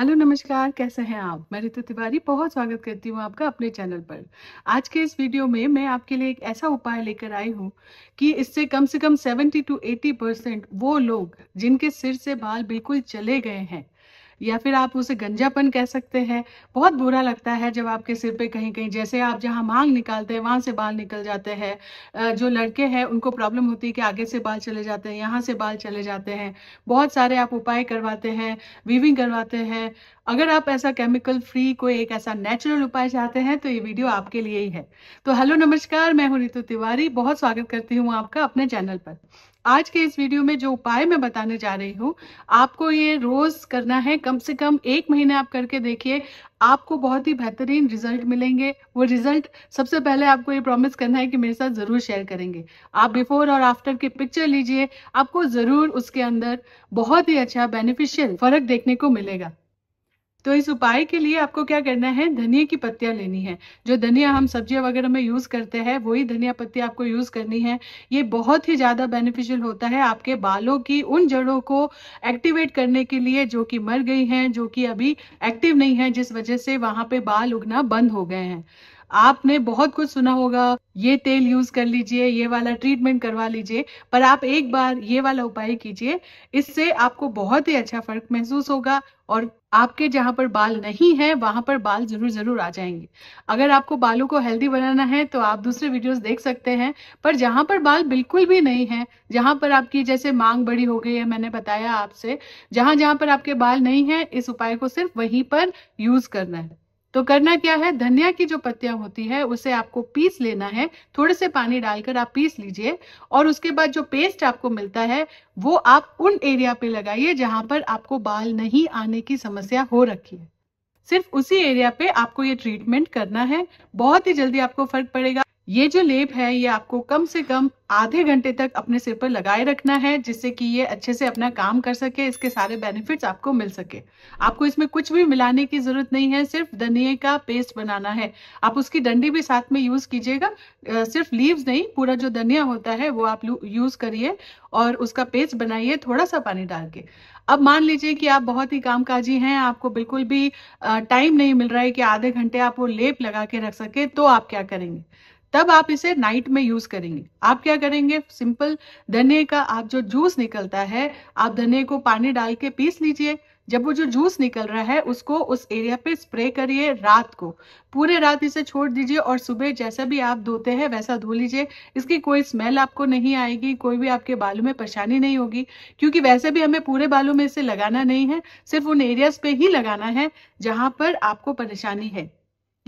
hello नमस्कार कैसे हैं आप मैं रितु तिवारी बहुत स्वागत करती हूँ आपका अपने चैनल पर आज के इस वीडियो में मैं आपके लिए एक ऐसा उपाय लेकर आई हूँ कि इससे कम से कम 70 टू 80 परसेंट वो लोग जिनके सिर से बाल बिल्कुल चले गए हैं या फिर आप उसे गंजापन कह सकते हैं बहुत बुरा लगता है जब आपके सिर पे कहीं कहीं जैसे आप जहाँ मांग निकालते हैं वहां से बाल निकल जाते हैं जो लड़के हैं उनको प्रॉब्लम होती है कि आगे से बाल चले जाते हैं यहाँ से बाल चले जाते हैं बहुत सारे आप उपाय करवाते हैं वीविंग करवाते हैं अगर आप ऐसा केमिकल फ्री कोई एक ऐसा नेचुरल उपाय चाहते हैं तो ये वीडियो आपके लिए ही है तो हेलो नमस्कार मैं हूं रितु तिवारी बहुत स्वागत करती हूँ आपका अपने चैनल पर आज के इस वीडियो में जो उपाय मैं बताने जा रही हूँ आपको ये रोज करना है कम से कम एक महीने आप करके देखिए आपको बहुत ही बेहतरीन रिजल्ट मिलेंगे वो रिजल्ट सबसे पहले आपको ये प्रॉमिस करना है कि मेरे साथ ज़रूर शेयर करेंगे आप बिफोर और आफ्टर की पिक्चर लीजिए आपको ज़रूर उसके अंदर बहुत ही अच्छा बेनिफिशियल फर्क देखने को मिलेगा तो इस उपाय के लिए आपको क्या करना है धनिया की पत्तियां लेनी है जो धनिया हम सब्जियां वगैरह में यूज करते हैं वही धनिया पत्ती आपको यूज करनी है ये बहुत ही ज्यादा बेनिफिशियल होता है आपके बालों की उन जड़ों को एक्टिवेट करने के लिए जो कि मर गई हैं जो कि अभी एक्टिव नहीं है जिस वजह से वहां पे बाल उगना बंद हो गए हैं आपने बहुत कुछ सुना होगा ये तेल यूज कर लीजिए ये वाला ट्रीटमेंट करवा लीजिए पर आप एक बार ये वाला उपाय कीजिए इससे आपको बहुत ही अच्छा फर्क महसूस होगा और आपके जहां पर बाल नहीं है वहां पर बाल जरूर जरूर आ जाएंगे अगर आपको बालों को हेल्दी बनाना है तो आप दूसरे वीडियोस देख सकते हैं पर जहां पर बाल बिल्कुल भी नहीं है जहां पर आपकी जैसे मांग बड़ी हो गई है मैंने बताया आपसे जहां जहां पर आपके बाल नहीं है इस उपाय को सिर्फ वहीं पर यूज करना है तो करना क्या है धनिया की जो पत्तियां होती है उसे आपको पीस लेना है थोड़े से पानी डालकर आप पीस लीजिए और उसके बाद जो पेस्ट आपको मिलता है वो आप उन एरिया पे लगाइए जहां पर आपको बाल नहीं आने की समस्या हो रखी है सिर्फ उसी एरिया पे आपको ये ट्रीटमेंट करना है बहुत ही जल्दी आपको फर्क पड़ेगा ये जो लेप है ये आपको कम से कम आधे घंटे तक अपने सिर पर लगाए रखना है जिससे कि ये अच्छे से अपना काम कर सके इसके सारे बेनिफिट्स आपको मिल सके आपको इसमें कुछ भी मिलाने की जरूरत नहीं है सिर्फ धनिए का पेस्ट बनाना है आप उसकी डंडी भी साथ में यूज कीजिएगा सिर्फ लीव्स नहीं पूरा जो धनिया होता है वो आप यूज करिए और उसका पेस्ट बनाइए थोड़ा सा पानी डाल के अब मान लीजिए कि आप बहुत ही कामकाजी हैं आपको बिल्कुल भी टाइम नहीं मिल रहा है कि आधे घंटे आप वो लेप लगा के रख सके तो आप क्या करेंगे तब आप इसे नाइट में यूज करेंगे आप क्या करेंगे सिंपल धनिया का आप जो जूस निकलता है आप धनिया को पानी डाल के पीस लीजिए जब वो जो जूस निकल रहा है उसको उस एरिया पे स्प्रे करिए रात को पूरे रात इसे छोड़ दीजिए और सुबह जैसा भी आप धोते हैं वैसा धो लीजिए इसकी कोई स्मेल आपको नहीं आएगी कोई भी आपके बालों में परेशानी नहीं होगी क्योंकि वैसे भी हमें पूरे बालों में इसे लगाना नहीं है सिर्फ उन एरियाज पे ही लगाना है जहां पर आपको परेशानी है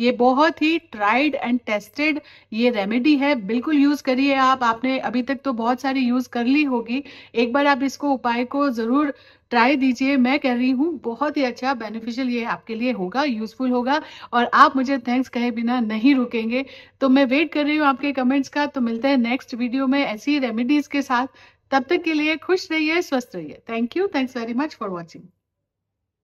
ये बहुत ही ट्राइड एंड टेस्टेड ये रेमेडी है बिल्कुल यूज करिए आप आपने अभी तक तो बहुत सारी यूज कर ली होगी एक बार आप इसको उपाय को जरूर ट्राई दीजिए मैं कह रही हूँ बहुत ही अच्छा बेनिफिशियल ये आपके लिए होगा यूजफुल होगा और आप मुझे थैंक्स कहे बिना नहीं रुकेंगे तो मैं वेट कर रही हूँ आपके कमेंट्स का तो मिलते हैं नेक्स्ट वीडियो में ऐसी रेमेडीज के साथ तब तक के लिए खुश रहिए स्वस्थ रहिए thank you thanks very much for watching